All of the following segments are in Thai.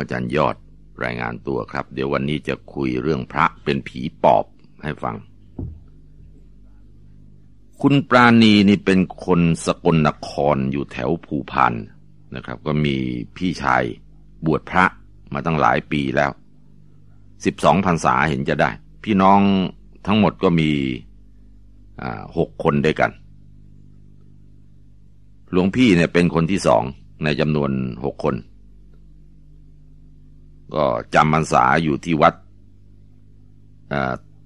อาจารย์ยอด รายงานตัวครับ เดี๋ยววันนี้จะคุยเรื่องพระเป็นผีปอบให้ฟัง คุณปราณีนี่เป็นคนสกลนครอยู่แถวภูพันนะครับ ก็มีพี่ชายบวชพระมาตั้งหลายปีแล้วสิบสองพรรษาเห็นจะได้ พี่น้องทั้งหมดก็มีหกคนด้วยกัน หลวงพี่เนี่ยเป็นคนที่สองในจำนวนหกคนก็จำพรรษาอยู่ที่วัด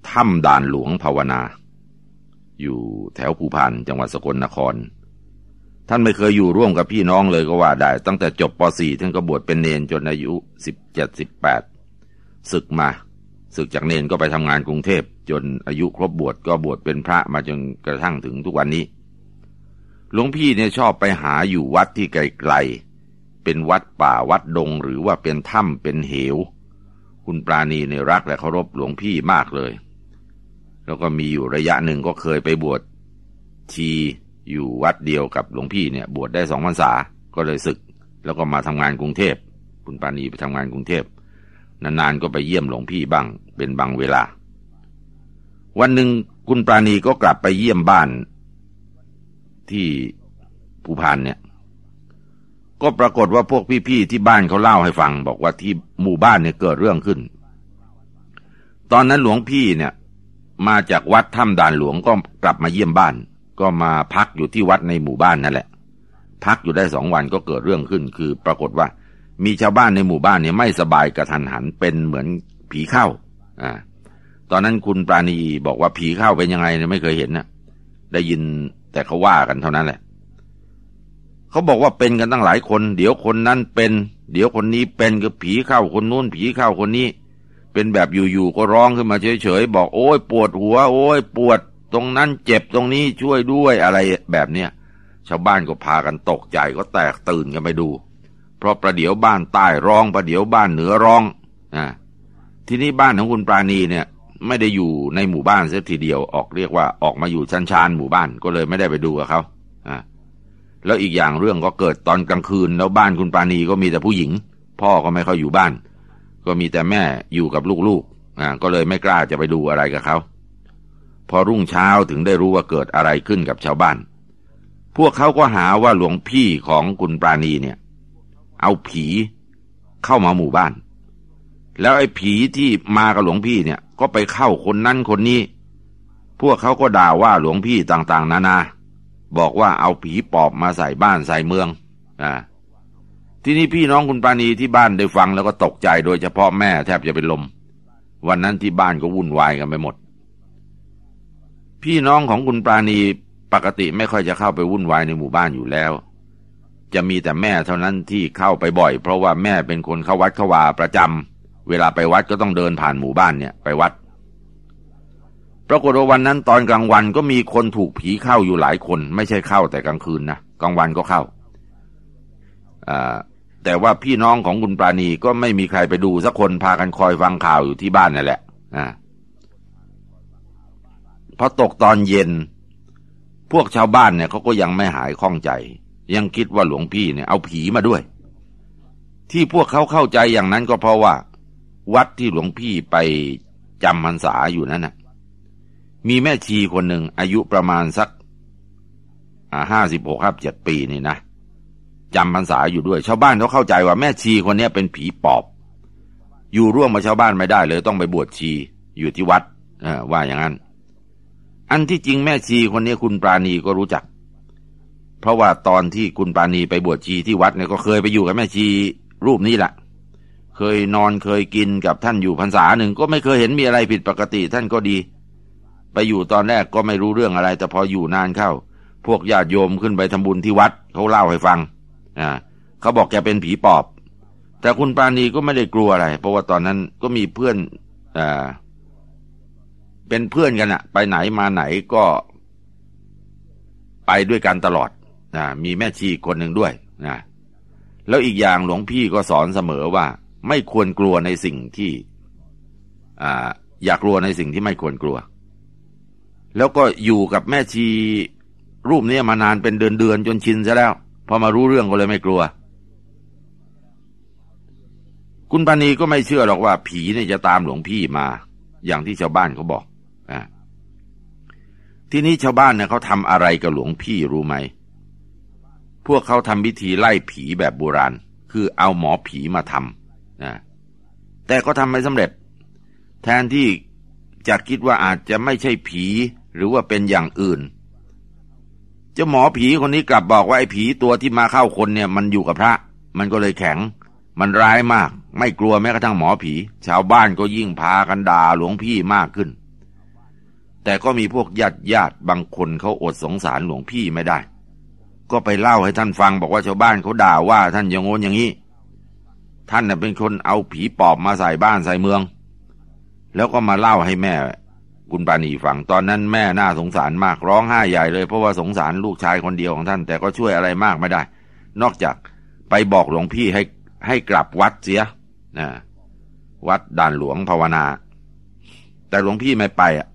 ถ้ำด่านหลวงภาวนา อยู่แถวภูพันจังหวัดสกลนครท่านไม่เคยอยู่ร่วมกับพี่น้องเลยก็ว่าได้ตั้งแต่จบป .4 ท่านก็บวชเป็นเนน จนอายุ17-18ศึกมา ศึกจากเนนก็ไปทำงานกรุงเทพจนอายุครบบวชก็บวชเป็นพระมาจนกระทั่งถึงทุกวันนี้ หลวงพี่เนี่ยชอบไปหาอยู่วัดที่ไกลเป็นวัดป่าวัดดง หรือว่าเป็นถ้ำเป็นเหว คุณปราณีในรักและเคารพหลวงพี่มากเลย แล้วก็มีอยู่ระยะหนึ่งก็เคยไปบวชทีอยู่วัดเดียวกับหลวงพี่เนี่ยบวชได้สองพรรษาก็เลยศึก แล้วก็มาทำงานกรุงเทพคุณปานีไปทำงานกรุงเทพนานๆก็ไปเยี่ยมหลวงพี่บ้างเป็นบางเวลา วันหนึ่งคุณปราณีก็กลับไปเยี่ยมบ้าน ที่ภูพานเนี่ยก็ปรากฏว่าพวกพี่ๆที่บ้านเขาเล่าให้ฟังบอกว่าที่หมู่บ้านเนี่ยเกิดเรื่องขึ้น ตอนนั้นหลวงพี่เนี่ย มาจากวัดถ้ำด่านหลวงก็กลับมาเยี่ยมบ้าน ก็มาพักอยู่ที่วัดในหมู่บ้านนั่นแหละ พักอยู่ได้สองวันก็เกิดเรื่องขึ้น คือปรากฏว่ามีชาวบ้านในหมู่บ้านเนี่ย ไม่สบายกระทันหันเป็นเหมือนผีเข้าอ่าตอนนั้นคุณปราณีบอกว่าผีเข้าเป็นยังไงเนี่ยไม่เคยเห็นนะได้ยินแต่เขาว่ากันเท่านั้นแหละเขาบอกว่าเป็นกันตั้งหลายคน เดี๋ยวคนนั้นเป็น เดี๋ยวคนนี้เป็นก็ผีเข้าคนนู้นผีเข้าคนนี้ เป็นแบบอยู่ๆก็ร้องขึ้นมาเฉยๆบอกโอ้ยปวดหัว โอ้ยปวด ตรงนั้นเจ็บตรงนี้ช่วยด้วยอะไรแบบเนี้ยชาวบ้านก็พากันตกใจก็แตกตื่นกันไปดู เพราะประเดี๋ยวบ้านใต้ร้องประเดี๋ยวบ้านเหนือร้องนะที่นี่บ้านของคุณปราณีเนี่ย ไม่ได้อยู่ในหมู่บ้านเสียทีเดียวออก เรียกว่าออกมาอยู่ชันชานหมู่บ้านก็เลยไม่ได้ไปดูกับเขาอ่าแล้วอีกอย่างเรื่องก็เกิดตอนกลางคืนแล้วบ้านคุณปานีก็มีแต่ผู้หญิง พ่อก็ไม่ค่อยอยู่บ้าน ก็มีแต่แม่อยู่กับลูกๆอ่าก็เลยไม่กล้าจะไปดูอะไรกับเขาพอรุ่งเช้าถึงได้รู้ว่าเกิดอะไรขึ้นกับชาวบ้าน พวกเขาก็หาว่าหลวงพี่ของคุณปราณีเนี่ย เอาผีเข้ามาหมู่บ้าน แล้วไอ้ผีที่มากับหลวงพี่เนี่ยก็ไปเข้าคนนั้นคนนี้ พวกเขาก็ด่าว่าหลวงพี่ต่างๆนานาบอกว่าเอาผีปอบมาใส่บ้านใส่เมืองอ่าที่นี่พี่น้องคุณปานีที่บ้านได้ฟังแล้วก็ตกใจโดยเฉพาะแม่แทบจะเป็นลม วันนั้นที่บ้านก็วุ่นวายกันไปหมด พี่น้องของคุณปราณีปกติไม่ค่อยจะเข้าไปวุ่นวายในหมู่บ้านอยู่แล้ว จะมีแต่แม่เท่านั้นที่เข้าไปบ่อย เพราะว่าแม่เป็นคนเข้าวัดเข้าวาประจำ เวลาไปวัดก็ต้องเดินผ่านหมู่บ้านเนี่ยไปวัดปรากฏว่าวันนั้นตอนกลางวันก็มีคนถูกผีเข้าอยู่หลายคน ไม่ใช่เข้าแต่กลางคืนนะกลางวันก็เข้าแต่ว่าพี่น้องของคุณปราณีก็ไม่มีใครไปดูสักคนพากันคอยฟังข่าวอยู่ที่บ้านนั่นแหละอพอตกตอนเย็นพวกชาวบ้านเนี่ยเขาก็ยังไม่หายคล่องใจ ยังคิดว่าหลวงพี่เนี่ย เอาผีมาด้วย ที่พวกเขาเข้าใจอย่างนั้นก็เพราะว่าวัดที่หลวงพี่ไปจำพรรษาอยู่นั่นนะ่ะมีแม่ชีคนหนึ่งอายุประมาณสักห้าสิบหกห้าเจ็ดปีนี่นะจำพรรษาอยู่ด้วยชาวบ้านเขาเข้าใจว่าแม่ชีคนนี้เป็นผีปอบ อยู่ร่วมมาชาวบ้านไม่ได้ เลย ต้องไปบวชชีอยู่ที่วัดว่าอย่างนั้นอันที่จริงแม่ชีคนนี้คุณปราณีก็รู้จัก เพราะว่าตอนที่คุณปราณีไปบวชชีที่วัดเนี่ยก็เคยไปอยู่กับแม่ชีรูปนี้แหละเคยนอนเคยกินกับท่านอยู่พรรษาหนึ่ง ก็ไม่เคยเห็นมีอะไรผิดปกติท่านก็ดีไปอยู่ตอนแรกก็ไม่รู้เรื่องอะไรแต่พออยู่นานเข้า พวกญาติโยมขึ้นไปทำบุญที่วัดเขาเล่าให้ฟังอ่าเขาบอกแกเป็นผีปอบแต่คุณปาณีก็ไม่ได้กลัวอะไร เพราะว่าตอนนั้นก็มีเพื่อนอ่าเป็นเพื่อนกันอะไปไหนมาไหนก็ไปด้วยกันตลอดนะมีแม่ชีคนหนึ่งด้วยนะแล้วอีกอย่างหลวงพี่ก็สอนเสมอว่า ไม่ควรกลัวในสิ่งที่ อ่า อยากกลัวในสิ่งที่ไม่ควรกลัวแล้วก็อยู่กับแม่ชีรูปนี้ มานานเป็นเดือนเดือนจนชินซะแล้ว พอมารู้เรื่องก็เลยไม่กลัว คุณปานีก็ไม่เชื่อหรอกว่าผีเนี่ยจะตามหลวงพี่มา อย่างที่ชาวบ้านเขาบอกอที่นี้ชาวบ้านเนี่ยเขาทำอะไรกับหลวงพี่รู้ไหม พวกเขาทำพิธีไล่ผีแบบโบราณ คือเอาหมอผีมาทำนะแต่ก็ทำไม่สำเร็จ แทนที่จะคิดว่าอาจจะไม่ใช่ผีหรือว่าเป็นอย่างอื่นเจ้าหมอผีคนนี้กลับบอกว่าไอ้ผีตัวที่มาเข้าคนเนี่ยมันอยู่กับพระ มันก็เลยแข็ง มันร้ายมาก ไม่กลัวแม้กระทั่งหมอผีชาวบ้านก็ยิ่งพากันด่าหลวงพี่มากขึ้น แต่ก็มีพวกญาติญาติบางคนเขาอดสงสารหลวงพี่ไม่ได้ ก็ไปเล่าให้ท่านฟังบอกว่าชาวบ้านเขาด่าว่าท่านอย่างโน้นอย่างนี้ท่านเป็นคนเอาผีปอบมาใส่บ้านใส่เมือง แล้วก็มาเล่าให้แม่คุณปานีฟัง ตอนนั้นแม่น่าสงสารมากร้องไห้ใหญ่เลย เพราะว่าสงสารลูกชายคนเดียวของท่านแต่ก็ช่วยอะไรมากไม่ได้ นอกจากไปบอกหลวงพี่ให้ให้กลับวัดเสียนะวัดด่านหลวงภาวนา แต่หลวงพี่ไม่ไปอ่ะ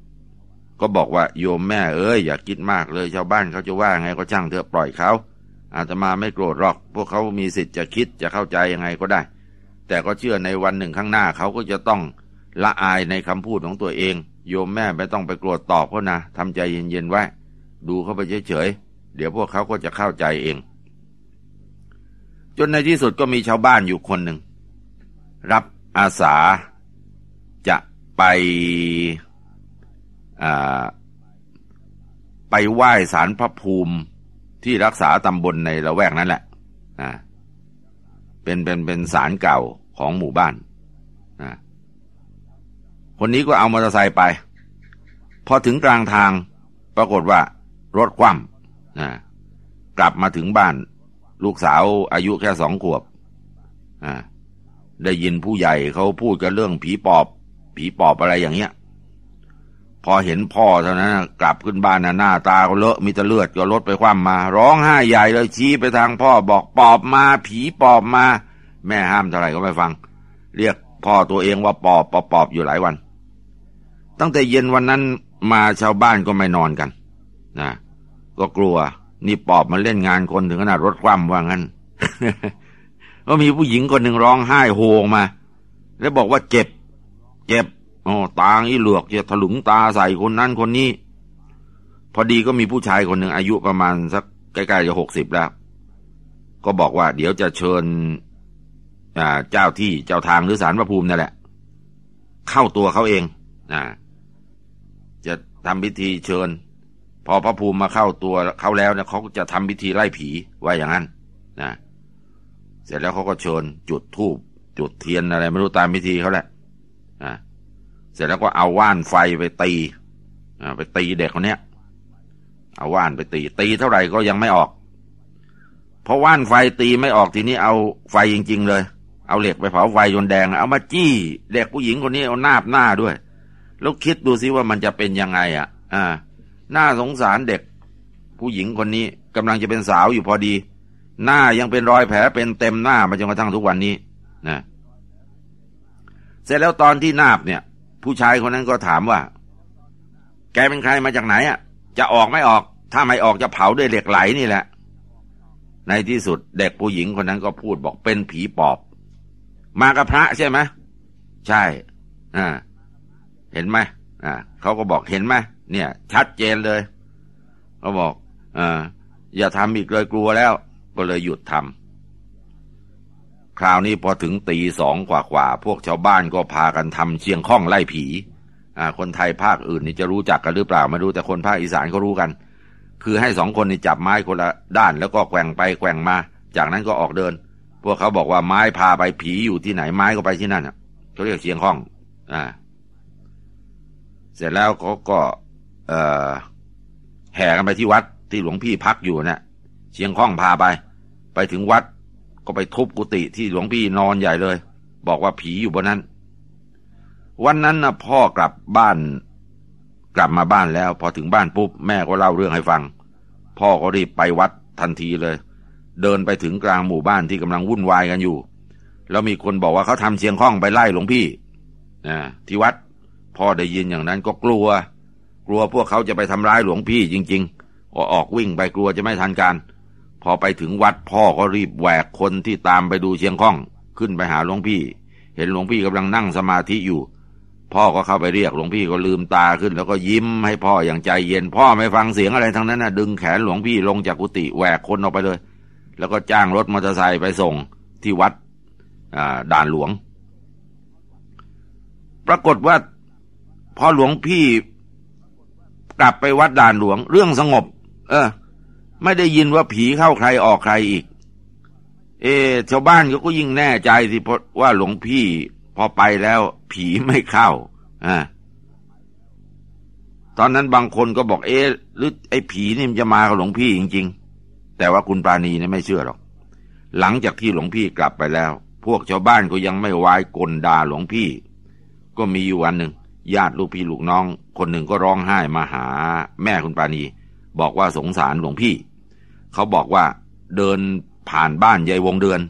ก็บอกว่าโยมแม่เอ้ยอย่าคิดมากเลยชาวบ้านเขาจะว่าไง ก็ช่างเถอะปล่อยเขา อาตมาไม่โกรธหรอก พวกเขามีสิทธิ์จะคิดจะเข้าใจยังไงก็ได้ แต่ก็เชื่อในวันหนึ่งข้างหน้าเขาก็จะต้องละอายในคำพูดของตัวเองโยมแม่ไม่ต้องไปโกรธตอบเขานะทำใจเย็นๆไว้ ดูเขาไปเฉยๆเดี๋ยวพวกเขาก็จะเข้าใจเอง จนในที่สุดก็มีชาวบ้านอยู่คนหนึ่ง รับอาสาจะไปไปไหว้สารพระภูมิที่รักษาตำบลในละแวกนั้นแหละเป็นเป็นเป็นสารเก่าของหมู่บ้านนะคนนี้ก็เอามอเตอร์ไซค์ไป พอถึงกลางทางปรากฏว่า รถคว่ำนะกลับมาถึงบ้านลูกสาวอายุแค่สองขวบอ่าได้ยินผู้ใหญ่เขาพูดกันเรื่องผีปอบ ผีปอบอะไรอย่างเงี้ย พอเห็นพ่อเท่านั้นกลับขึ้นบ้านนะหน้าตาก็เลอะมีแต่เลือดก็รถไปคว่ำมา ร้องไห้ใหญ่เลยชี้ไปทาง พ่อบอกปอบมา ผีปอบมา แม่ห้ามเท่าไหร่ก็ไม่ฟัง เรียกพ่อตัวเองว่าปอบปอบปอบอยู่หลายวันตั้งแต่เย็นวันนั้นมาชาวบ้านก็ไม่นอนกันนะก็กลัวนี่ปอบมาเล่นงานคนถึงขนาดรถคว่ำว่างั้น ก็มีผู้หญิงคนหนึ่งร้องไห้โฮงมา แล้วบอกว่าเจ็บ เจ็บ โอ้ตาอีเหลือกจะถลุงตาใส่คนนั้นคนนี้ พอดีก็มีผู้ชายคนหนึ่งอายุประมาณ สักใกล้ๆ จะหกสิบแล้ว ก็บอกว่าเดี๋ยวจะเชิญเจ้าที่เจ้าทางหรือสารพระภูมินั่นแหละ เข้าตัวเขาเองอ่าจะทำพิธีเชิญ พอพระภูมิมาเข้าตัวเขาแล้วนะเขาจะทำพิธีไล่ผีว่าอย่างนั้นนะเสร็จแล้วเขาก็เชิญจุดทูบจุดเทียนอะไร ไม่รู้ตามพิธีเขาแหละนะเสร็จแล้วก็เอาว่านไฟไปตีไปตีเด็กคนนี้ย เอาว่านไปตีตีเท่าไหร่ก็ยังไม่ออก เพราะว่านไฟตีไม่ออกทีนี้เอาไฟจริงๆเลย เอาเหล็กไปเผาไฟจนแดง เอามาจี้เด็กผู้หญิงคนนี้เอานาบหน้าด้วยแล้วคิดดูสิว่ามันจะเป็นยังไง อ่ะ อ่าน่าสงสารเด็กผู้หญิงคนนี้กำลังจะเป็นสาวอยู่พอดี หน้ายังเป็นรอยแผลเป็นเต็มหน้ามาจนกระทั่งทุกวันนี้นะเสร็จแล้วตอนที่นาบเนี่ย ผู้ชายคนนั้นก็ถามว่า แกเป็นใครมาจากไหนอ่ะ จะออกไม่ออก ถ้าไม่ออกจะเผาด้วยเหล็กไหลนี่แหละ ในที่สุดเด็กผู้หญิงคนนั้นก็พูดบอกเป็นผีปอบ มากับพระใช่ไหมใช่ อ่าเห็นไหม อ่าเขาก็บอกเห็นไหมเนี่ย ชัดเจนเลยเขาบอก อ่าอย่าทำอีกเลยกลัวแล้ว ก็เลยหยุดทำคราวนี้พอถึงตีสองกว่าๆพวกชาวบ้านก็พากันทำเชียงข้องไล่ผี อ่าคนไทยภาคอื่น นี่จะรู้จักกันหรือเปล่าไม่รู้แต่คนภาคอีสานเขารู้กัน คือให้สองคนนี่จับไม้คนละด้าน แล้วก็แกว่งไปแกว่งมา จากนั้นก็ออกเดิน พวกเขาบอกว่าไม้พาไปผีอยู่ที่ไหนไม้ก็ไปที่นั่นเขาเรียกเชียงข้อง อ่าเสร็จแล้วเขาก็แห่กันไปที่วัดที่หลวงพี่พักอยู่เนะ่ยเชียงข้องพาไปไปถึงวัดก็ไปทุบกุฏิที่หลวงพี่นอนใหญ่เลย บอกว่าผีอยู่บนนั้น วันนั้นนะพ่อกลับบ้านกลับมาบ้านแล้ว พอถึงบ้านปุ๊บ แม่ก็เล่าเรื่องให้ฟัง พ่อก็รีบไปวัดทันทีเลย เดินไปถึงกลางหมู่บ้านที่กำลังวุ่นวายกันอยู่ แล้วมีคนบอกว่าเขาทำเชียงข้องไปไล่หลวงพี่นะที่วัดพ่อได้ยินอย่างนั้นก็กลัว กลัวพวกเขาจะไปทำร้ายหลวงพี่จริง ๆ ก็ออกวิ่งไปกลัวจะไม่ทันการ พอไปถึงวัดพ่อก็รีบแหวกคนที่ตามไปดูเชียงข้องขึ้นไปหาหลวงพี่ เห็นหลวงพี่กำลังนั่งสมาธิอยู่ พ่อก็เข้าไปเรียกหลวงพี่ก็ลืมตาขึ้นแล้วก็ยิ้มให้พ่ออย่างใจเย็น พ่อไม่ฟังเสียงอะไรทั้งนั้นนะดึงแขนหลวงพี่ลงจากกุฏิแหวกคนออกไปเลย แล้วก็จ้างรถมอเตอร์ไซค์ไปส่งที่วัดด่านหลวง ปรากฏว่าพอหลวงพี่กลับไปวัดด่านหลวง เรื่องสงบ เออ ไม่ได้ยินว่าผีเข้าใครออกใครอีก เอชาวบ้านเขาก็ยิ่งแน่ใจสิเพราะว่าหลวงพี่พอไปแล้วผีไม่เข้าอ่าตอนนั้นบางคนก็บอกเอ๊ะหรือไอ้ผีนี่มันจะมากับหลวงพี่จริงๆแต่ว่าคุณปราณีเนี่ยไม่เชื่อหรอก หลังจากที่หลวงพี่กลับไปแล้ว พวกชาวบ้านก็ยังไม่วายกลด่าหลวงพี่ก็มีอยู่วันหนึ่งญาติลูกพี่ลูกน้อง คนหนึ่งก็ร้องไห้มาหาแม่คุณปานีบอกว่าสงสารหลวงพี่ เขาบอกว่า เดินผ่านบ้านยายวงเดือน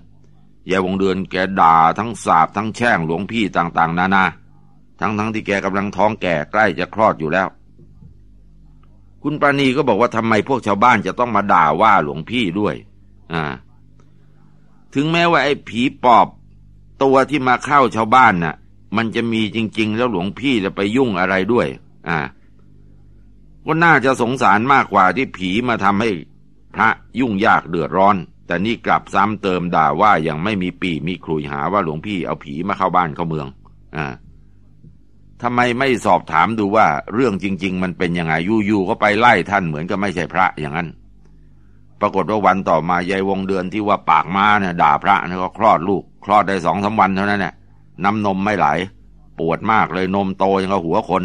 ยายวงเดือน แกด่าทั้งสาบทั้งแช่งหลวงพี่ต่างๆ นานา ทั้งๆทที่แกกำลังท้องแก่ใกล้จะคลอดอยู่แล้ว คุณปานีก็บอกว่าทำไมพวกชาวบ้านจะต้องมาด่าว่าหลวงพี่ด้วย อ่า ถึงแม้ว่าไอ้ผีปอบ ตัวที่มาเข้าชาวบ้านนะ่ะมันจะมีจริง ๆ แล้วหลวงพี่จะไปยุ่งอะไรด้วย อ่า ก็น่าจะสงสารมากกว่าที่ผีมาทำให้พระยุ่งยากเดือดร้อน แต่นี่กลับซ้ำเติมด่าว่ายังไม่มีปีมีครุยหา ว่าหลวงพี่เอาผีมาเข้าบ้านเข้าเมือง อ่าทำไมไม่สอบถามดูว่า เรื่องจริง ๆ มันเป็นยังไงยู่ๆก็ไปไล่ท่านเหมือนกับไม่ใช่พระอย่างนั้น ปรากฏว่าวันต่อมายายวงเดือนที่ว่าปากมาเนี่ยด่าพระนวก็คลอดลูกคลอดได้สองสาวันเท่านั้นแหละน้ำนมไม่ไหล ปวดมากเลย นมโตยังกับหัวคน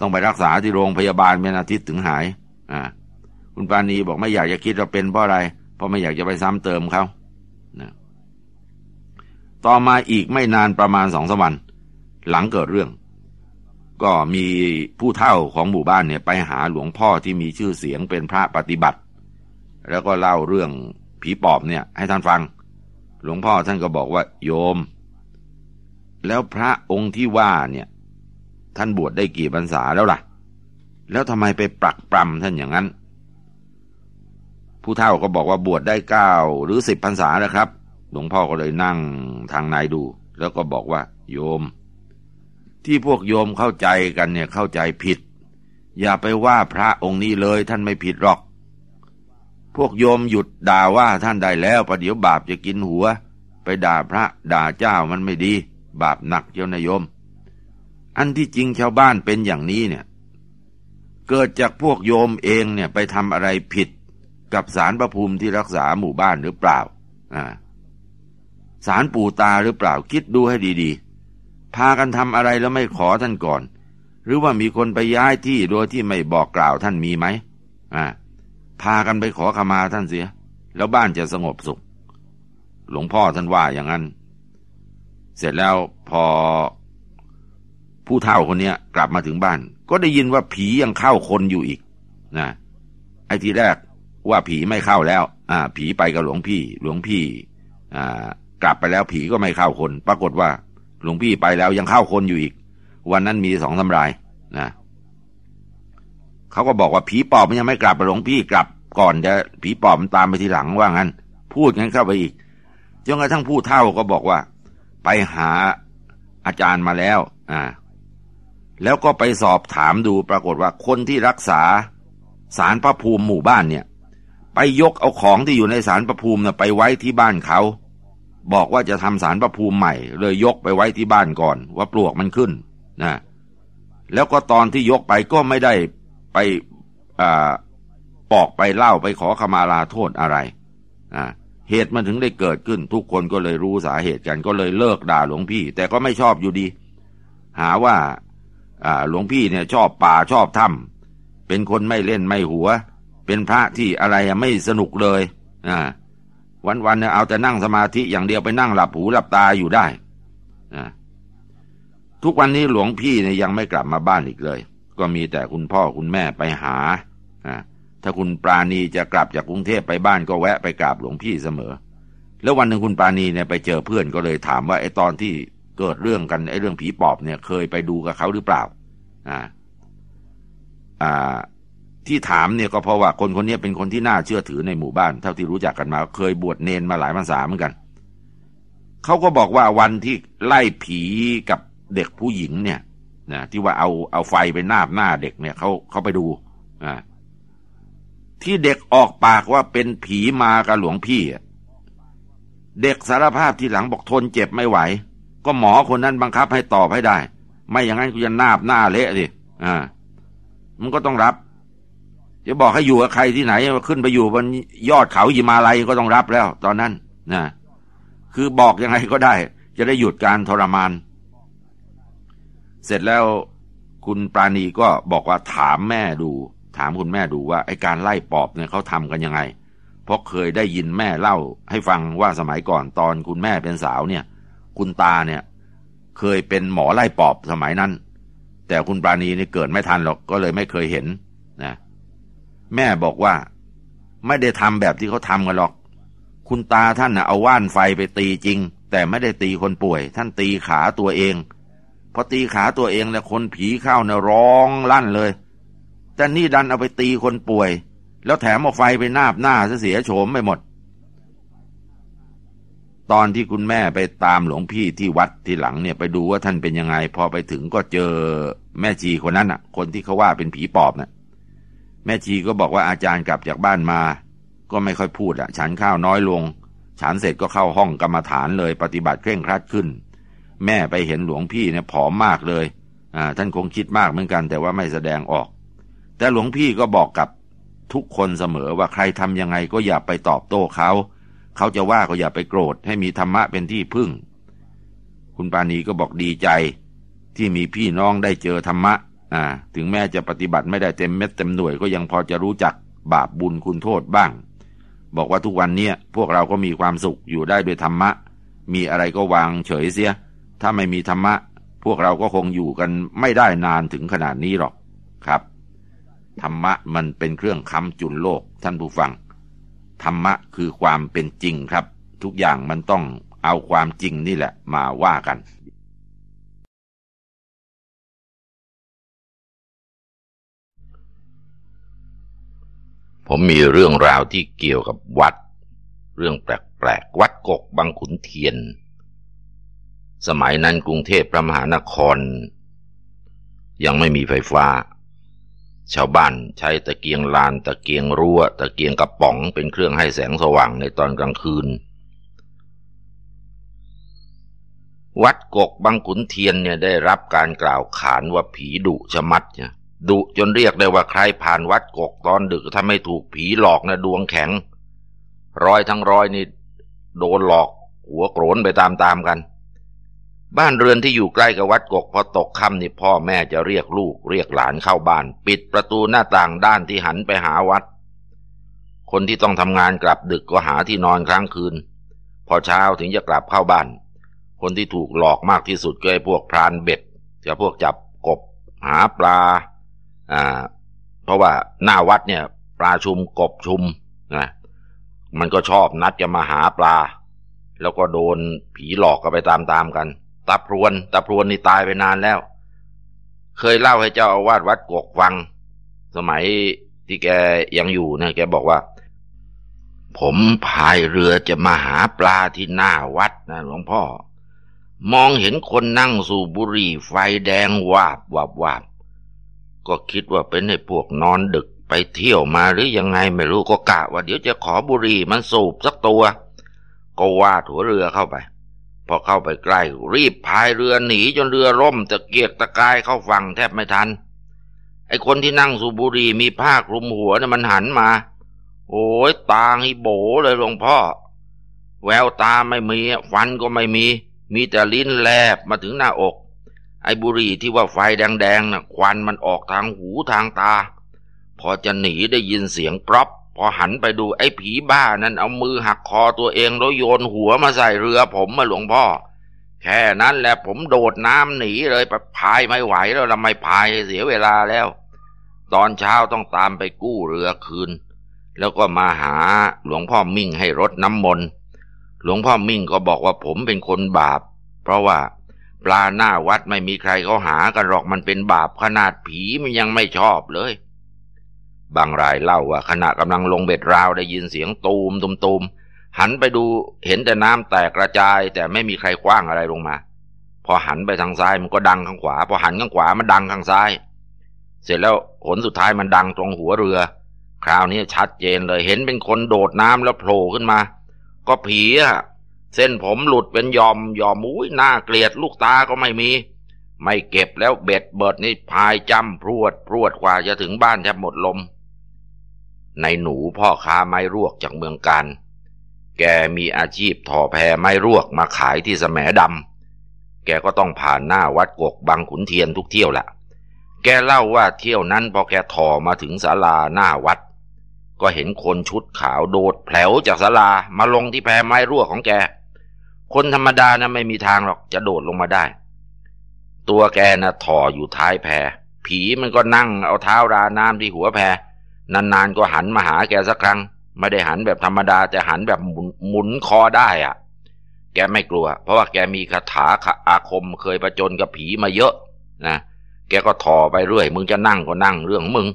ต้องไปรักษาที่โรงพยาบาลเป็นอาทิตย์ถึงหายอ่าคุณปานีบอกไม่อยากจะคิดว่าเป็นเพราะอะไร เพราะไม่อยากจะไปซ้ำเติมเขาต่อมาอีกไม่นานประมาณสองสวันหลังเกิดเรื่อง ก็มีผู้เฒ่าของหมู่บ้านเนี่ย ไปหาหลวงพ่อที่มีชื่อเสียงเป็นพระปฏิบัติ แล้วก็เล่าเรื่องผีปอบเนี่ย ให้ท่านฟัง หลวงพ่อท่านก็บอกว่า โยมแล้วพระองค์ที่ว่าเนี่ย ท่านบวชได้กี่พรรษาแล้วล่ะ แล้วทำไมไปปรักปรำท่านอย่างนั้น ผู้เฒ่าก็บอกว่าบวชได้เก้าหรือสิบพรรษาแล้วครับ หลวงพ่อก็เลยนั่งทางนายดู แล้วก็บอกว่าโยม ที่พวกโยมเข้าใจกันเนี่ยเข้าใจผิด อย่าไปว่าพระองค์นี้เลยท่านไม่ผิดหรอก พวกโยมหยุดด่าว่าท่านได้แล้วประเดี๋ยวบาปจะกินหัว ไปด่าพระด่าเจ้ามันไม่ดีบาปหนักเจ้านายม อันที่จริงชาวบ้านเป็นอย่างนี้เนี่ย เกิดจากพวกโยมเองเนี่ยไปทำอะไรผิด กับสารประภูมิที่รักษาหมู่บ้านหรือเปล่าอ่าสารปู่ตาหรือเปล่าคิดดูให้ดี ๆ พากันทำอะไรแล้วไม่ขอท่านก่อน หรือว่ามีคนไปย้ายที่โดยที่ไม่บอกกล่าวท่านมีไหมอ่าพากันไปขอขมาท่านเสีย แล้วบ้านจะสงบสุข หลวงพ่อท่านว่าอย่างนั้นเสร็จแล้วพอผู้เฒ่าคนนี้กลับมาถึงบ้าน ก็ได้ยินว่าผียังเข้าคนอยู่อีกนะไอ้ทีแรกว่าผีไม่เข้าแล้ว อ่าผีไปกับหลวงพี่ หลวงพี่ อ่า กลับไปแล้ว ผีก็ไม่เข้าคน ปรากฏว่า หลวงพี่ไปแล้วยังเข้าคนอยู่อีก วันนั้นมีสองทำรายนะเขาก็บอกว่าผีปอบมันยังไม่กลับไปหลวงพี่ กลับก่อนจะผีปอบมันตามไปทีหลังว่างั้น พูดงั้นเข้าไปอีกจนกระทั่งผู้เท่าก็บอกว่าไปหาอาจารย์มาแล้ว อ่า แล้วก็ไปสอบถามดูปรากฏว่าคนที่รักษาสารพระภูมิหมู่บ้านเนี่ย ไปยกเอาของที่อยู่ในสารพระภูมิน่ะไปไว้ที่บ้านเขา บอกว่าจะทำสารพระภูมิใหม่ เลยยกไปไว้ที่บ้านก่อน ว่าปลวกมันขึ้น นะ แล้วก็ตอนที่ยกไปก็ไม่ได้ไปอ่าบอกไปเล่าไปขอขมาลาโทษอะไร อ่าเหตุมันถึงได้เกิดขึ้น ทุกคนก็เลยรู้สาเหตุกัน ก็เลยเลิกด่าหลวงพี่ แต่ก็ไม่ชอบอยู่ดี หาว่าหลวงพี่เนี่ย ชอบป่าชอบถ้าเป็นคนไม่เล่นไม่หัว เป็นพระที่อะไรไม่สนุกเลยวันวันเนี่ยเอาแต่นั่งสมาธิอย่างเดียวไปนั่งหลับหูหลับตาอยู่ได้ทุกวันนี้หลวงพี่เนี่ยยังไม่กลับมาบ้านอีกเลย ก็มีแต่คุณพ่อคุณแม่ไปหาถ้าคุณปราณีจะกลับจากกรุงเทพไปบ้านก็แวะไปกราบหลวงพี่เสมอ แล้ววันหนึ่งคุณปราณีเนี่ยไปเจอเพื่อนก็เลยถามว่า ไอ้ตอนที่เกิดเรื่องกันไอ้เรื่องผีปอบเนี่ยเคยไปดูกับเขาหรือเปล่าอ่าอ่า ที่ถามเนี่ยก็เพราะว่าคนคนนี้เป็นคนที่น่าเชื่อถือในหมู่บ้าน เท่าที่รู้จักกันมา เคยบวชเนนมาหลายพรรษาเหมือนกัน เขาก็บอกว่าวันที่ไล่ผีกับเด็กผู้หญิงเนี่ย นะ ที่ว่าเอาเอาไฟไปนาบหน้าเด็กเนี่ยเขาเขาไปดู อ่าที่เด็กออกปากว่าเป็นผีมากับหลวงพี่เด็กสารภาพที่หลังบอกทน เจ็บไม่ไหว ก็หมอคนนั้นบังคับให้ตอบให้ได้ ไม่อย่างนั้นกูจะนาบหน้าเละสิอ่ามันก็ต้องรับจะบอกให้อยู่กับใครที่ไหนขึ้นไปอยู่บนยอดเขาหิมาลัยก็ต้องรับแล้ว ตอนนั้นนะคือบอกยังไงก็ได้ จะได้หยุดการทรมาน เสร็จแล้ว คุณปราณีก็บอกว่าถามแม่ดูถามคุณแม่ดูว่าไอการไล่ปอบเนี่ยเขาทำกันยังไง เพราะเคยได้ยินแม่เล่าให้ฟังว่าสมัยก่อนตอนคุณแม่เป็นสาวเนี่ย คุณตาเนี่ยเคยเป็นหมอไล่ปอบสมัยนั้น แต่คุณปราณีนี่เกิดไม่ทันหรอกก็เลยไม่เคยเห็นนะแม่บอกว่าไม่ได้ทำแบบที่เขาทำกันหรอก คุณตาท่านนะเอาว่านไฟไปตีจริง แต่ไม่ได้ตีคนป่วย ท่านตีขาตัวเองพอตีขาตัวเองแล้วคนผีเข้าเนี่ยร้องลั่นเลยแต่นี่ดันเอาไปตีคนป่วย แล้วแถมเอาไฟไปนาบหน้าเสียโฉมไปหมด ตอนที่คุณแม่ไปตามหลวงพี่ที่วัดที่หลังเนี่ยไปดูว่าท่านเป็นยังไง พอไปถึงก็เจอแม่ชีคนนั้นอ่ะ คนที่เขาว่าเป็นผีปอบเนะ่ยแม่ชีก็บอกว่าอาจารย์กลับจากบ้านมา ก็ไม่ค่อยพูดอ่ะ ฉันข้าวน้อยลง ฉันเสร็จก็เข้าห้องกรรมฐานเลย ปฏิบัติเคร่งครัดขึ้น แม่ไปเห็นหลวงพี่เนี่ยผอมมากเลย อ่า ท่านคงคิดมากเหมือนกัน แต่ว่าไม่แสดงออกแต่หลวงพี่ก็บอกกับทุกคนเสมอว่าใครทำยังไงก็อย่าไปตอบโต้เขา เขาจะว่าก็อย่าไปโกรธให้มีธรรมะเป็นที่พึ่ง คุณปานีก็บอกดีใจที่มีพี่น้องได้เจอธรรมะ อ่า ถึงแม้จะปฏิบัติไม่ได้เต็มเม็ดเต็มหน่วยก็ยังพอจะรู้จักบาปบุญคุณโทษบ้าง บอกว่าทุกวันเนี้ยพวกเราก็มีความสุขอยู่ได้ด้วยธรรมะ มีอะไรก็วางเฉยเสีย ถ้าไม่มีธรรมะ พวกเราก็คงอยู่กันไม่ได้นานถึงขนาดนี้หรอก ครับธรรมะมันเป็นเครื่องค้ำจุนโลกท่านผู้ฟังธรรมะคือความเป็นจริงครับ ทุกอย่างมันต้องเอาความจริงนี่แหละมาว่ากัน ผมมีเรื่องราวที่เกี่ยวกับวัด เรื่องแปลกๆ วัดกกบางขุนเทียน สมัยนั้นกรุงเทพพระมหานคร ยังไม่มีไฟฟ้าชาวบ้านใช้ตะเกียงลานตะเกียงรั่วตะเกียงกระป๋องเป็นเครื่องให้แสงสว่างในตอนกลางคืน วัดกกบางขุนเทียนเนี่ยได้รับการกล่าวขานว่าผีดุชะมัดเนี่ยดุจนเรียกได้ว่าใครผ่านวัดกกตอนดึกถ้าไม่ถูกผีหลอกนะดวงแข็งร้อยทั้งร้อยนี่โดนหลอก หัวโกรนไปตามๆกันบ้านเรือนที่อยู่ใกล้กับวัดกกพอตกค่ำนี่พ่อแม่จะเรียกลูกเรียกหลานเข้าบ้าน ปิดประตูหน้าต่างด้านที่หันไปหาวัด คนที่ต้องทำงานกลับดึกก็หาที่นอนครั้งคืน พอเช้าถึงจะกลับเข้าบ้าน คนที่ถูกหลอกมากที่สุดก็ไอ้พวกพรานเบ็ดกับพวกจับกบหาปลาอ่าเพราะว่าหน้าวัดเนี่ยปลาชุมกบชุมนะมันก็ชอบนัดจะมาหาปลา แล้วก็โดนผีหลอกกันไปตามๆกันตาพรวนตาพรวนนี่ตายไปนานแล้ว เคยเล่าให้เจ้าอาวาสวัดกกฟัง สมัยที่แกยังอยู่นะแกบอกว่า ผมพายเรือจะมาหาปลาที่หน้าวัดนะ หลวงพ่อ มองเห็นคนนั่งสูบบุหรี่ไฟแดงวาบวาบวาบก็คิดว่าเป็นไอ้พวกนอนดึกไปเที่ยวมาหรือยังไงไม่รู้ก็กะว่าเดี๋ยวจะขอบุหรี่มันสูบสักตัวก็วาดหัวเรือเข้าไปพอเข้าไปใกล้ รีบพายเรือหนีจนเรือร่มตะเกียกตะกายเข้าฝั่งแทบไม่ทัน ไอ้คนที่นั่งสูบุรีมีผ้าคลุมหัวนะ่ะมันหันมา โอ้ยตาฮิโบเลยหลวงพ่อ แววตาไม่มีฟันก็ไม่มี มีแต่ลิ้นแลบมาถึงหน้าอก ไอ้บุรีที่ว่าไฟแดงๆนะ่ะควันมันออกทางหูทางตา พอจะหนีได้ยินเสียงปรอบพอหันไปดูไอ้ผีบ้านั้นเอามือหักคอตัวเองแล้วโยนหัวมาใส่เรือผมมาหลวงพ่อแค่นั้นแหละผมโดดน้ำหนีเลยพายไม่ไหว แล้วทำไมพายเสียเวลาแล้ว ตอนเช้าต้องตามไปกู้เรือคืน แล้วก็มาหาหลวงพ่อมิ่งให้รถน้ำมนต์หลวงพ่อมิ่งก็บอกว่าผมเป็นคนบาป เพราะว่าปลาหน้าวัดไม่มีใครเขาหากันหรอกมันเป็นบาปขนาดผีมันยังไม่ชอบเลยบางรายเล่าว่าขณะกำลังลงเบ็ดราวได้ยินเสียงตูมตุมตูมหันไปดูเห็นแต่น้ำแตกกระจายแต่ไม่มีใครคว้างอะไรลงมา พอหันไปทางซ้ายมันก็ดังข้างขวาพอหันข้างขวามันดังข้างซ้าย เสร็จแล้วผลสุดท้ายมันดังตรงหัวเรือ คราวนี้ชัดเจนเลยเห็นเป็นคนโดดน้ำแล้วโผล่ขึ้นมา ก็ผีอะเส้นผมหลุดเป็นยอมยอมมุ้ยหน้าเกลียดลูกตาก็ไม่มี ไม่เก็บแล้วเบ็ดเบิดนี่พายจำพรวดพรวดกว่าจะถึงบ้านแทบหมดลมในหนูพ่อค้าไม้รวกจากเมืองการ แกมีอาชีพถ่อแพไม้รวกมาขายที่แสมดำ แกก็ต้องผ่านหน้าวัดกกบางขุนเทียนทุกเที่ยวแหละ แกเล่าว่าเที่ยวนั้นพอแกถ่อมาถึงศาลาหน้าวัด ก็เห็นคนชุดขาวโดดแผลวจากศาลามาลงที่แพไม้รั่วของแก คนธรรมดานะไม่มีทางหรอกจะโดดลงมาได้ ตัวแกนะ่ะถ่ออยู่ท้ายแพผีมันก็นั่งเอาเท้าราน้ำที่หัวแพนานๆก็หันมาหาแกสักครั้ง ไม่ได้หันแบบธรรมดา แต่หันแบบหมุนมนคอได้อะแกไม่กลัว เพราะว่าแกมีคาถาอาคม เคยประจนกับผีมาเยอะ นะ แกก็ถอไปเรื่อย มึงจะนั่งก็นั่งเรื่องมึง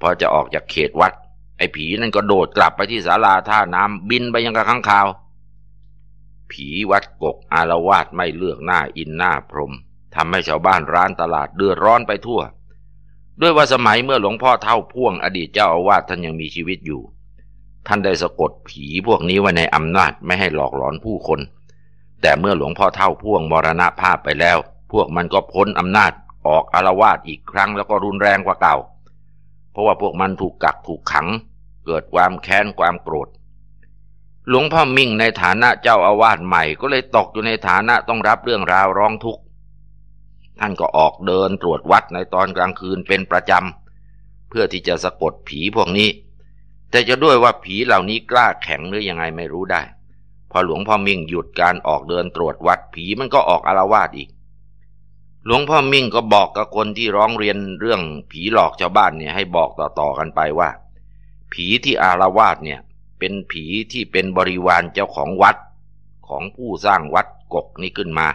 พอจะออกจากเขตวัด ไอ้ผีนั่นก็โดดกลับไปที่ศาลาท่าน้ำบินไปยังกระข้างคาว ผีวัดกกอารวาสไม่เลือกหน้าอินหน้าพรมทำให้ชาวบ้านร้านตลาด เดือดร้อนไปทั่วด้วยว่าสมัยเมื่อหลวงพ่อเท่าพ่วงอดีตเจ้าอาวาสท่านยังมีชีวิตอยู่ ท่านได้สะกดผีพวกนี้ไว้ในอำนาจไม่ให้หลอกหลอนผู้คน แต่เมื่อหลวงพ่อเท่าพ่วงมรณภาพไปแล้ว พวกมันก็พ้นอำนาจออกอารวาสอีกครั้งแล้วก็รุนแรงกว่าเก่า เพราะว่าพวกมันถูกกักถูกขัง เกิดความแค้นความโกรธหลวงพ่อมิ่งในฐานะเจ้าอาวาสใหม่ ก็เลยตกอยู่ในฐานะต้องรับเรื่องราวร้องทุกข์ท่านก็ออกเดินตรวจวัดในตอนกลางคืนเป็นประจำเพื่อที่จะสะกดผีพวกนี้ แต่จะด้วยว่าผีเหล่านี้กล้าแข็งหรือยังไงไม่รู้ได้ พอหลวงพ่อมิ่งหยุดการออกเดินตรวจวัดผีมันก็ออกอารวาสอีก หลวงพ่อมิ่งก็บอกกับคนที่ร้องเรียนเรื่อง ผีหลอกชาวบ้านเนี่ยให้บอกต่อๆกันไปว่า ผีที่อารวาสเนี่ยเป็นผีที่เป็นบริวารเจ้าของวัดของผู้สร้างวัดกกนี้ขึ้นมา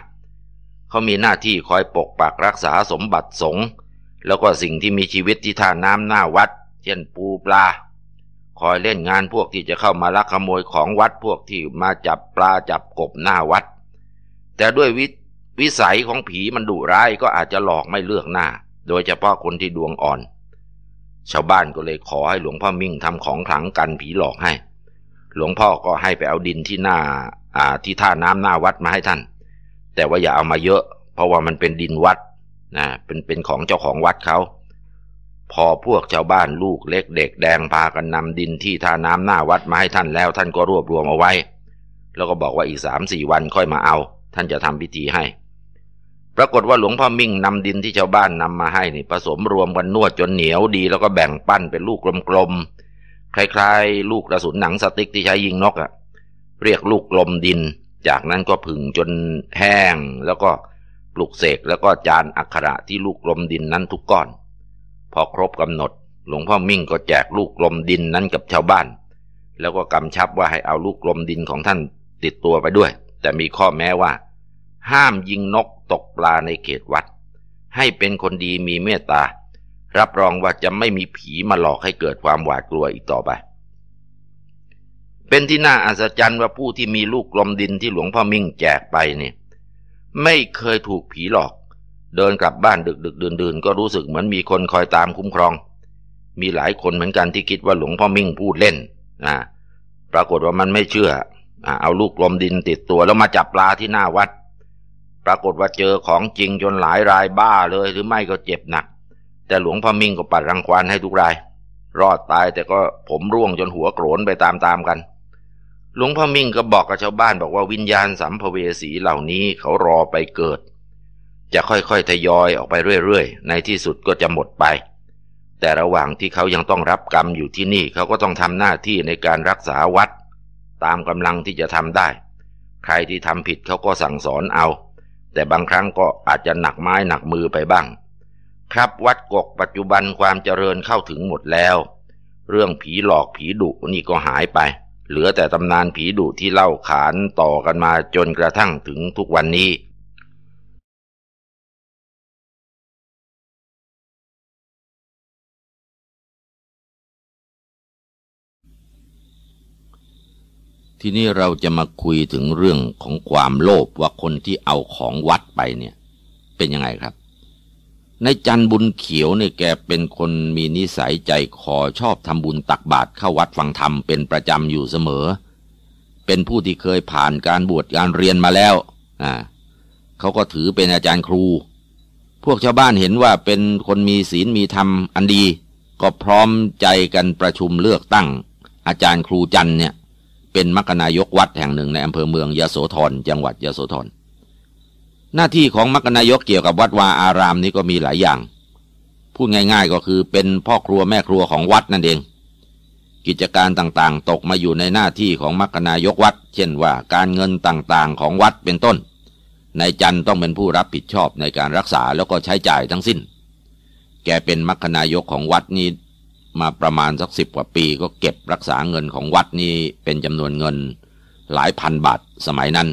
เขามีหน้าที่คอยปกปักรักษาสมบัติสงฆ์แล้วก็สิ่งที่มีชีวิตที่ท่าน้ำหน้าวัด เช่นปูปลา คอยเล่นงานพวกที่จะเข้ามาลักขโมยของวัดพวกที่มาจับปลาจับกบหน้าวัด แต่ด้วยวิวิสัยของผีมันดุร้ายก็อาจจะหลอกไม่เลือกหน้า โดยเฉพาะคนที่ดวงอ่อน ชาวบ้านก็เลยขอให้หลวงพ่อมิ่งทำของขลังกันผีหลอกให้ หลวงพ่อก็ให้ไปเอาดินที่หน้าที่ท่าน้ำหน้าวัดมาให้ท่านแต่ว่าอย่าเอามาเยอะเพราะว่ามันเป็นดินวัดนะเป็นเป็นของเจ้าของวัดเขา พอพวกชาวบ้านลูกเล็ก เด็กแดงพากันนำดินที่ท่าน้ำหน้าวัดมาให้ท่านแล้ว ท่านก็รวบรวมเอาไว้ แล้วก็บอกว่าอีกสามสี่วันค่อยมาเอา ท่านจะทำพิธีให้ ปรากฏว่าหลวงพ่อมิ่งนำดินที่ชาวบ้านนำมาให้นี่ผสมรวมกันนวดจนเหนียวดี แล้วก็แบ่งปั้นเป็นลูกกลมๆคล้ายๆ ลูกกระสุนหนังสติ๊กที่ใช้ยิงนกอะเรียกลูกกลมดินจากนั้นก็ผึ่งจนแห้งแล้วก็ปลุกเสกแล้วก็จานอักขระที่ลูกลมดินนั้นทุกก้อน พอครบกำหนด หลวงพ่อมิ่งก็แจกลูกลมดินนั้นกับชาวบ้าน แล้วก็กำชับว่าให้เอาลูกลมดินของท่านติดตัวไปด้วย แต่มีข้อแม้ว่า ห้ามยิงนกตกปลาในเขตวัด ให้เป็นคนดีมีเมตตารับรองว่าจะไม่มีผีมาหลอกให้เกิดความหวาดกลัวอีกต่อไปเป็นที่น่าอัศจรรย์ว่าผู้ที่มีลูกกลมดินที่หลวงพ่อมิ่งแจกไปเนี่ยไม่เคยถูกผีหลอก เดินกลับบ้านดึกดึกดื่นดื่นก็รู้สึกเหมือนมีคนคอยตามคุ้มครอง มีหลายคนเหมือนกันที่คิดว่าหลวงพ่อมิ่งพูดเล่นนะปรากฏว่ามันไม่เชื่อเอาลูกกลมดินติดตัวแล้วมาจับปลาที่หน้าวัด ปรากฏว่าเจอของจริงจนหลายรายบ้าเลยหรือไม่ก็เจ็บหนัก แต่หลวงพ่อมิ่งก็ปัดรังควานให้ทุกรายรอดตายแต่ก็ผมร่วงจนหัวโกรนไปตามๆกันหลวงพ่อมิ่งก็บอกกับชาวบ้านบอกว่าวิญญาณสัมภเวสีเหล่านี้เขารอไปเกิด จะค่อยๆทยอยออกไปเรื่อยๆ ในที่สุดก็จะหมดไป แต่ระหว่างที่เขายังต้องรับกรรมอยู่ที่นี่เขาก็ต้องทำหน้าที่ในการรักษาวัด ตามกำลังที่จะทำได้ใครที่ทำผิดเขาก็สั่งสอนเอา แต่บางครั้งก็อาจจะหนักไม้หนักมือไปบ้าง ครับวัดกกปัจจุบันความเจริญเข้าถึงหมดแล้ว เรื่องผีหลอกผีดุนี่ก็หายไปเหลือแต่ตำนานผีดุที่เล่าขานต่อกันมาจนกระทั่งถึงทุกวันนี้ ที่นี่เราจะมาคุยถึงเรื่องของความโลภว่าคนที่เอาของวัดไปเนี่ย เป็นยังไงครับในจันบุญเขียวเนี่ยแกเป็นคนมีนิสัยใจคอชอบทำบุญตักบาตรเข้าวัดฟังธรรม เป็นประจำอยู่เสมอ เป็นผู้ที่เคยผ่านการบวชการเรียนมาแล้วอ่าเขาก็ถือเป็นอาจารย์ครู พวกชาวบ้านเห็นว่าเป็นคนมีศีลมีธรรมอันดี ก็พร้อมใจกันประชุมเลือกตั้ง อาจารย์ครูจันเนี่ย เป็นมรณายกวัดแห่งหนึ่งในอำเภอเมืองยโสธรจังหวัดยโสธรหน้าที่ของมรรคนายกเกี่ยวกับวัดวาอารามนี้ก็มีหลายอย่าง พูดง่ายๆก็คือเป็นพ่อครัวแม่ครัวของวัดนั่นเอง กิจการต่างๆ ตกมาอยู่ในหน้าที่ของมรรคนายกวัด เช่นว่าการเงินต่างๆของวัดเป็นต้นนายจันต้องเป็นผู้รับผิดชอบในการรักษาแล้วก็ใช้จ่ายทั้งสิ้น แกเป็นมรรคนายกของวัดนี้มาประมาณสักสิบกว่าปีก็เก็บรักษาเงินของวัดนี้เป็นจำนวนเงิน หลายพันบาทสมัยนั้น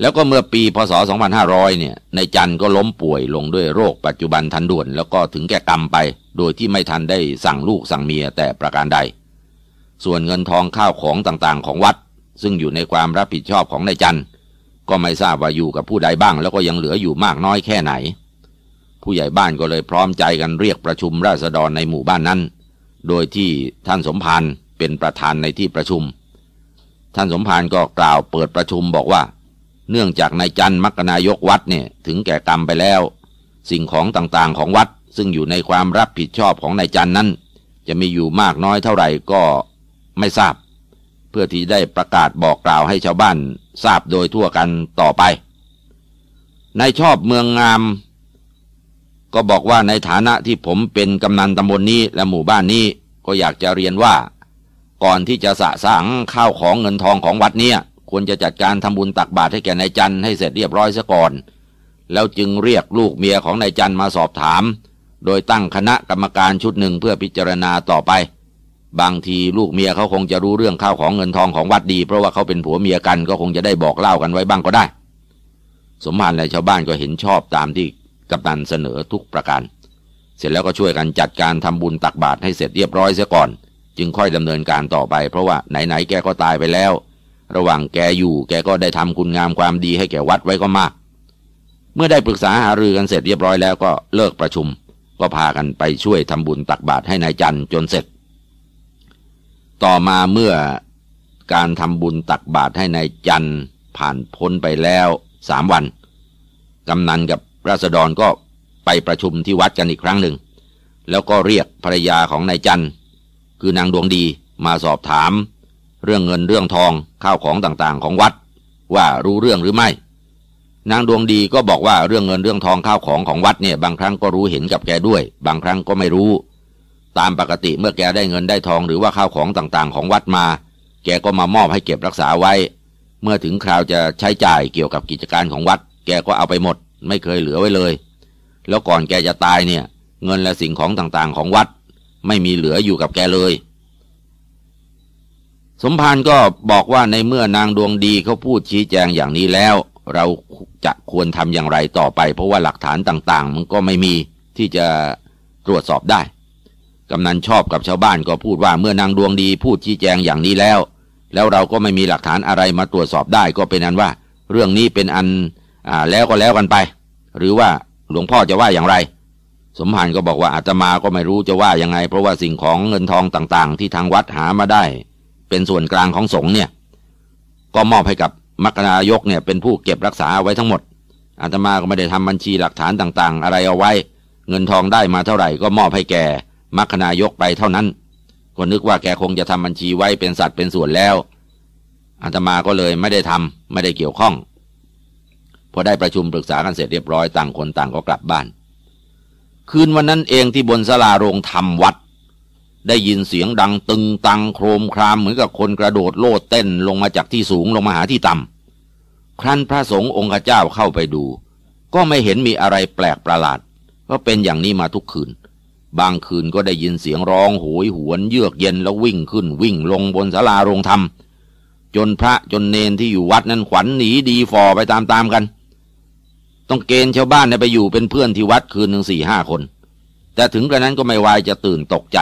แล้วก็เมื่อปีพศ2500เนี่ย ในจันก็ล้มป่วยลงด้วยโรคปัจจุบันทันด่วนแล้วก็ถึงแก่กรรมไป โดยที่ไม่ทันได้สั่งลูกสั่งเมียแต่ประการใด ส่วนเงินทองข้าวของต่างๆของวัด ซึ่งอยู่ในความรับผิดชอบของนายจันก็ไม่ทราบว่าอยู่กับผู้ใดบ้าง แล้วก็ยังเหลืออยู่มากน้อยแค่ไหน ผู้ใหญ่บ้านก็เลยพร้อมใจกันเรียกประชุมราษฎรในหมู่บ้านนั้น โดยที่ท่านสมพานเป็นประธานในที่ประชุม ท่านสมพานก็กล่าวเปิดประชุมบอกว่าเนื่องจากนายจันมักนายกวัดเนี่ยถึงแก่กรรมไปแล้ว สิ่งของต่างๆของวัดซึ่งอยู่ในความรับผิดชอบของนายจันนั้น จะมีอยู่มากน้อยเท่าไหร่ก็ไม่ทราบ เพื่อที่ได้ประกาศบอกกล่าวให้ชาวบ้านทราบโดยทั่วกันต่อไปนายชอบเมืองงาม ก็บอกว่าในฐานะที่ผมเป็นกำนันตำบลนนี้และหมู่บ้านนี้ ก็อยากจะเรียนว่า ก่อนที่จะสะสางข้าวของเงินทองของวัดเนี้ยควรจะจัดการทำบุญตักบาตรให้แก่นายจันให้เสร็จเรียบร้อยซะก่อน แล้วจึงเรียกลูกเมียของนายจันมาสอบถาม โดยตั้งคณะกรรมการชุดหนึ่งเพื่อพิจารณาต่อไป บางทีลูกเมียเขาคงจะรู้เรื่องข้าวของเงินทองของวัดดี เพราะว่าเขาเป็นผัวเมียกันก็คงจะได้บอกเล่ากันไว้บ้างก็ได้ สมภารและชาวบ้านก็เห็นชอบตามที่กัปตันเสนอทุกประการ เสร็จแล้วก็ช่วยกันจัดการทำบุญตักบาตรให้เสร็จเรียบร้อยเสียก่อน จึงค่อยดำเนินการต่อไป เพราะว่าไหนๆแกก็ตายไปแล้วระหว่างแกอยู่แกก็ได้ทำคุณงามความดีให้แกวัดไว้ก็มาก เมื่อได้ปรึกษาหารือกันเสร็จเรียบร้อยแล้วก็เลิกประชุม ก็พากันไปช่วยทำบุญตักบาตรให้นายจันจนเสร็จ ต่อมาเมื่อการทำบุญตักบาตรให้ในายจันผ่านพ้นไปแล้วสามวันกำนันกับราษฎรก็ไปประชุมที่วัดกันอีกครั้งหนึ่ง แล้วก็เรียกภรรยาของนายจันคือนางดวงดีมาสอบถามเรื่องเงินเรื่องทองข้าวของต่างๆของวัด ว่ารู้เรื่องหรือไม่ นางดวงดีก็บอกว่าเรื่องเงินเรื่องทองข้าวของของวัดเนี่ยบางครั้งก็รู้เห็นกับแกด้วย บางครั้งก็ไม่รู้ ตามปกติเมื่อแกได้เงินได้ทองหรือว่าข้าวของต่างๆ ของวัดมา แกก็มามอบให้เก็บรักษาไว้ เมื่อถึงคราวจะใช้จ่ายเกี่ยวกับกิจการของวัด แกก็เอาไปหมด ไม่เคยเหลือไว้เลย แล้วก่อนแกจะตายเนี่ย เงินและสิ่งของต่างๆของวัด ไม่มีเหลืออยู่กับแกเลยสมภารก็บอกว่าในเมื่อนางดวงดีเขาพูดชี้แจงอย่างนี้แล้ว เราจะควรทำอย่างไรต่อไป เพราะว่าหลักฐานต่างๆ มันก็ไม่มีที่จะตรวจสอบได้กำนันชอบกับชาวบ้านก็พูดว่าเมื่อนางดวงดีพูดชี้แจงอย่างนี้แล้ว แล้วเราก็ไม่มีหลักฐานอะไรมาตรวจสอบได้ก็เป็นอันว่าเรื่องนี้เป็นอันอ่าแล้วก็แล้วกันไป หรือว่าหลวงพ่อจะว่าอย่างไร สมภารก็บอกว่าอาตมาก็ไม่รู้จะว่ายังไง เพราะว่าสิ่งของเงินทองต่าง ๆ ที่ทางวัดหามาได้เป็นส่วนกลางของสงฆ์เนี่ยก็มอบให้กับมรณายกเนี่ยเป็นผู้เก็บรักษาไว้ทั้งหมดอาตมาก็ไม่ได้ทำบัญชีหลักฐานต่าง ๆ อะไรเอาไว้ เงินทองได้มาเท่าไหร่ ก็มอบให้แกมรณายกไปเท่านั้นก็นึกว่าแกคงจะทำบัญชีไว้เป็นสัตว์เป็นส่วนแล้วอาตมาก็เลยไม่ได้ทำไม่ได้เกี่ยวข้อง พอได้ประชุมปรึกษากันเสร็จเรียบร้อยต่างคนต่างก็กลับบ้าน คืนวันนั้นเองที่บนสลาโรงธรรมวัดได้ยินเสียงดังตึงตังโครมครามเหมือนกับคนกระโดดโลดเต้นลงมาจากที่สูงลงมาหาที่ต่ำครั้นพระสงฆ์องค์เจ้าเข้าไปดู ก็ไม่เห็นมีอะไรแปลกประหลาดก็เป็นอย่างนี้มาทุกคืน บางคืนก็ได้ยินเสียงร้องโหยหวน เยือกเย็นแล้ววิ่งขึ้นวิ่งลงบนศาลาโรงธรรมจนพระจนเนนที่อยู่วัดนั้นขวัญหนีดีฟอไปตามๆกันต้องเกณฑ์ชาวบ้านไปอยู่เป็นเพื่อนที่วัดคืนหนึ่งสี่ห้าคน แต่ถึงกระนั้นก็ไม่วายจะตื่นตกใจ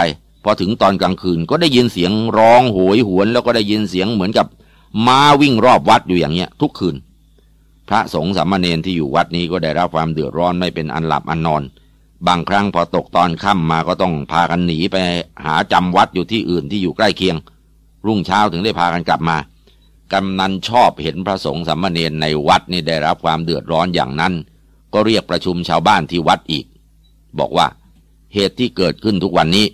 พอถึงตอนกลางคืนก็ได้ยินเสียงร้องโหยหวน แล้วก็ได้ยินเสียงเหมือนกับม้าวิ่งรอบวัดอยู่อย่างเนี้ย ทุกคืนพระสงฆ์สามเณรที่อยู่วัดนี้ก็ได้รับความเดือดร้อนไม่เป็นอันหลับอันนอน บางครั้งพอตกตอนค่ำมาก็ต้องพากันหนีไปหาจำวัดอยู่ที่อื่นที่อยู่ใกล้เคียง รุ่งเช้าถึงได้พากันกลับมากำนันชอบเห็นพระสงฆ์สามเณรในวัดนี่ได้รับความเดือดร้อนอย่างนั้น ก็เรียกประชุมชาวบ้านที่วัดอีก บอกว่าเหตุที่เกิดขึ้นทุกวันนี้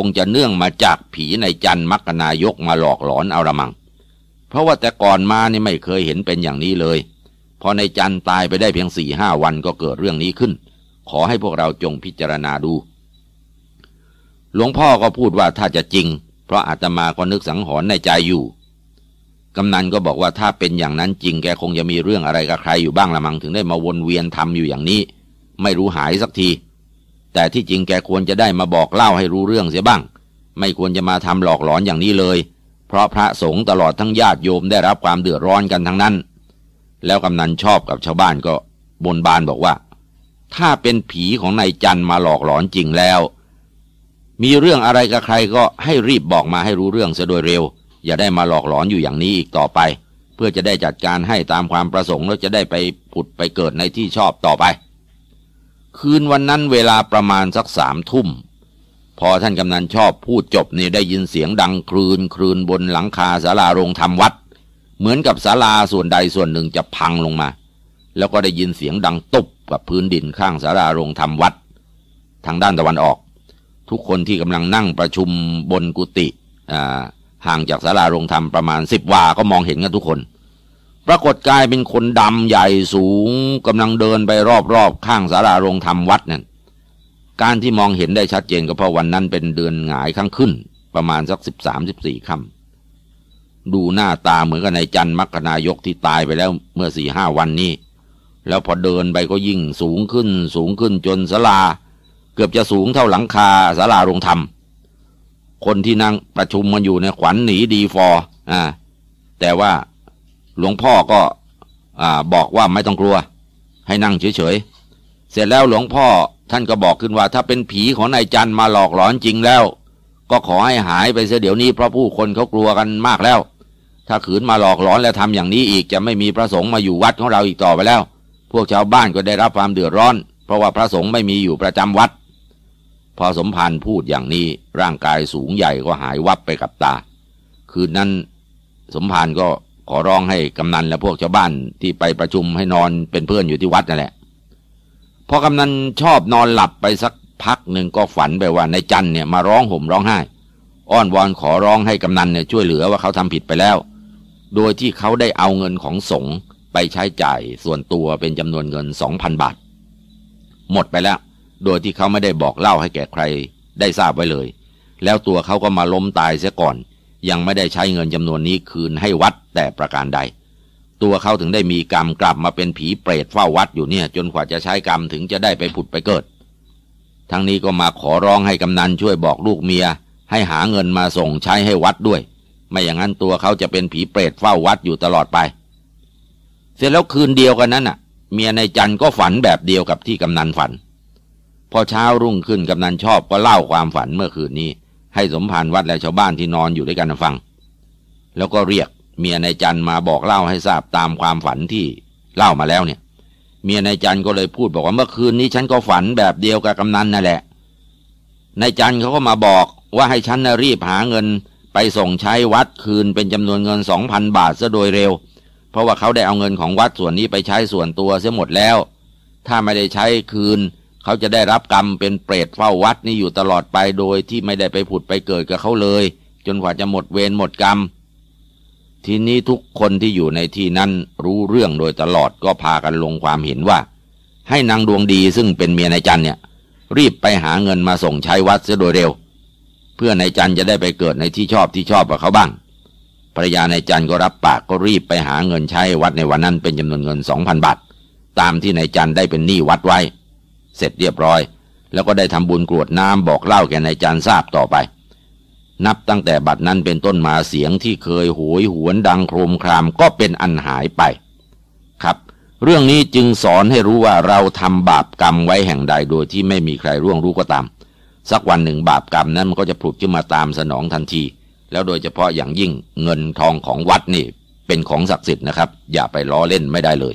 คงจะเนื่องมาจากผีในจันมักนายก มาหลอกหลอนเอาละมัง เพราะว่าแต่ก่อนมานี่ไม่เคยเห็นเป็นอย่างนี้เลย พอในจันตายไปได้เพียงสี่ห้าวันก็เกิดเรื่องนี้ขึ้น ขอให้พวกเราจงพิจารณาดู หลวงพ่อก็พูดว่าถ้าจะจริง เพราะอาตมาก็นึกสังหรณ์ในใจอยู่ กำนันก็บอกว่าถ้าเป็นอย่างนั้นจริง แกคงจะมีเรื่องอะไรกับใครอยู่บ้างละมังถึงได้มาวนเวียนทำอยู่อย่างนี้ ไม่รู้หายสักทีแต่ที่จริงแกควรจะได้มาบอกเล่าให้รู้เรื่องเสียบ้าง ไม่ควรจะมาทำหลอกหลอนอย่างนี้เลย เพราะพระสงฆ์ตลอดทั้งญาติโยมได้รับความเดือดร้อนกันทั้งนั้น แล้วกำนันชอบกับชาวบ้านก็บนบานบอกว่า ถ้าเป็นผีของนายจันมาหลอกหลอนจริงแล้ว มีเรื่องอะไรกับใครก็ให้รีบบอกมาให้รู้เรื่องเสียโดยเร็ว อย่าได้มาหลอกหลอนอยู่อย่างนี้อีกต่อไป เพื่อจะได้จัดการให้ตามความประสงค์แล้วจะได้ไปผุดไปเกิดในที่ชอบต่อไปคืนวันนั้นเวลาประมาณ สักสามทุ่มพอท่านกำนันชอบพูดจบนี่ได้ยินเสียงดังคลืนคลืนบนหลังคาศาลาโรงธรรมวัด เหมือนกับศาลาส่วนใดส่วนหนึ่งจะพังลงมา แล้วก็ได้ยินเสียงดังตุบกับพื้นดินข้างศาลาโรงธรรมวัด ทางด้านตะวันออก ทุกคนที่กำลังนั่งประชุมบนกุฏิห่างจากศาลาโรงธรรมประมาณสิบวา ก็มองเห็นกันทุกคนปรากฏกายเป็นคนดำใหญ่สูงกำลังเดินไปรอบๆข้างสาราโรงธรรมวัดนั่นการที่มองเห็นได้ชัดเจนก็เพราะวันนั้น เป็นเดือนหงายข้างขึ้น ประมาณสักสิบสามสิบสี่ค่ำดูหน้าตาเหมือนกับนายจันมรกนายกที่ตายไปแล้วเมื่อสี่ห้าวันนี้ แล้วพอเดินไปก็ยิ่งสูงขึ้น สูงขึ้นจนสาราเกือบจะสูงเท่าหลังคาสาราโรงธรรมคนที่นั่งประชุมมันอยู่ในขวัญหนีดีฟอร์อ่าแต่ว่าหลวงพ่อก็อบอกว่าไม่ต้องกลัว ให้นั่งเฉยๆ เสร็จแล้วหลวงพ่อท่านก็บอกขึ้นว่า ถ้าเป็นผีของนายจันมาหลอกหลอนจริงแล้ว ก็ขอให้หายไปเสียเดี๋ยวนี้เพราะผู้คนเขากลัวกันมากแล้ว ถ้าขืนมาหลอกหลอนและทำอย่างนี้อีกจะไม่มีพระสงฆ์มาอยู่วัดของเราอีกต่อไปแล้ว พวกชาวบ้านก็ได้รับความเดือดร้อน เพราะว่าพระสงฆ์ไม่มีอยู่ประจำวัด พอสมพันธ์พูดอย่างนี้ร่างกายสูงใหญ่ก็หายวับไปกับตา คืนนั้น สมภารก็ขอร้องให้กำนันและพวกชาวบ้าน ที่ไปประชุมให้นอนเป็นเพื่อนอยู่ที่วัดนั่นแหละพอกำนันชอบนอนหลับไปสักพักหนึ่งก็ฝันไป ว่านายจันเนี่ยมาร้องห่มร้องไห้ อ้อนวอนขอร้องให้กำนันเนี่ยช่วยเหลือว่าเขาทำผิดไปแล้ว โดยที่เขาได้เอาเงินของสงไปใช้จ่ายส่วนตัวเป็นจำนวนเงินสองพันบาท หมดไปแล้ว โดยที่เขาไม่ได้บอกเล่าให้แก่ใครได้ทราบไว้เลย แล้วตัวเขาก็มาล้มตายเสียก่อนยังไม่ได้ใช้เงินจำนวนนี้คืนให้วัดแต่ประการใด ตัวเขาถึงได้มีกรรมกลับมาเป็นผีเปรตเฝ้าวัดอยู่เนี่ยจนกว่าจะใช้กรรมถึงจะได้ไปผุดไปเกิด ทั้งนี้ก็มาขอร้องให้กำนันช่วยบอกลูกเมีย ให้หาเงินมาส่งใช้ให้วัดด้วย ไม่อย่างนั้นตัวเขาจะเป็นผีเปรตเฝ้าวัดอยู่ตลอดไป เสร็จแล้วคืนเดียวกันนั้นน่ะ เมียในจันก็ฝันแบบเดียวกับที่กำนันฝัน พอเช้ารุ่งขึ้นกำนันชอบก็เล่าความฝันเมื่อคืนนี้ให้สมภารวัดและชาวบ้านที่นอนอยู่ด้วยกันฟัง แล้วก็เรียกเมียนายจันมาบอกเล่าให้ทราบตามความฝันที่เล่ามาแล้วเนี่ย เมียนายจันก็เลยพูดบอกว่าเมื่อคืนนี้ฉันก็ฝันแบบเดียวกับกำนันนั่นแหละนายจันเขาก็มาบอกว่าให้ฉันนะรีบหาเงินไปส่งใช้วัดคืนเป็นจำนวนเงินสองพันบาทซะโดยเร็ว เพราะว่าเขาได้เอาเงินของวัดส่วนนี้ไปใช้ส่วนตัวเสียหมดแล้ว ถ้าไม่ได้ใช้คืนเขาจะได้รับกรรมเป็นเปรตเฝ้าวัดนี้อยู่ตลอดไปโดยที่ไม่ได้ไปผุดไปเกิดกับเขาเลย จนกว่าจะหมดเวรหมดกรรมทีนี้ทุกคนที่อยู่ในที่นั้นรู้เรื่องโดยตลอดก็พากันลงความเห็นว่า ให้นางดวงดีซึ่งเป็นเมียนายจันเนี่ยรีบไปหาเงินมาส่งใช้วัดเสียโดยเร็ว เพื่อนายจันจะได้ไปเกิดในที่ชอบที่ชอบกับเขาบ้างภรรยานายจันก็รับปากก็รีบไปหาเงินใช้วัดในวันนั้นเป็นจำนวนเงินสองพันบาทตามที่นายจันได้เป็นหนี้วัดไว้เสร็จเรียบร้อย แล้วก็ได้ทำบุญกรวดน้ำบอกเล่าแก่นายจันทราบต่อไป นับตั้งแต่บัดนั้นเป็นต้นมาเสียงที่เคยหวยหวนดังโครมครามก็เป็นอันหายไป ครับ เรื่องนี้จึงสอนให้รู้ว่าเราทำบาปกรรมไว้แห่งใดโดยที่ไม่มีใครร่วงรู้ก็ตาม สักวันหนึ่งบาปกรรมนั้นมันก็จะผุดขึ้นมาตามสนองทันที แล้วโดยเฉพาะอย่างยิ่งเงินทองของวัดนี่ เป็นของศักดิ์สิทธิ์นะครับ อย่าไปล้อเล่นไม่ได้เลย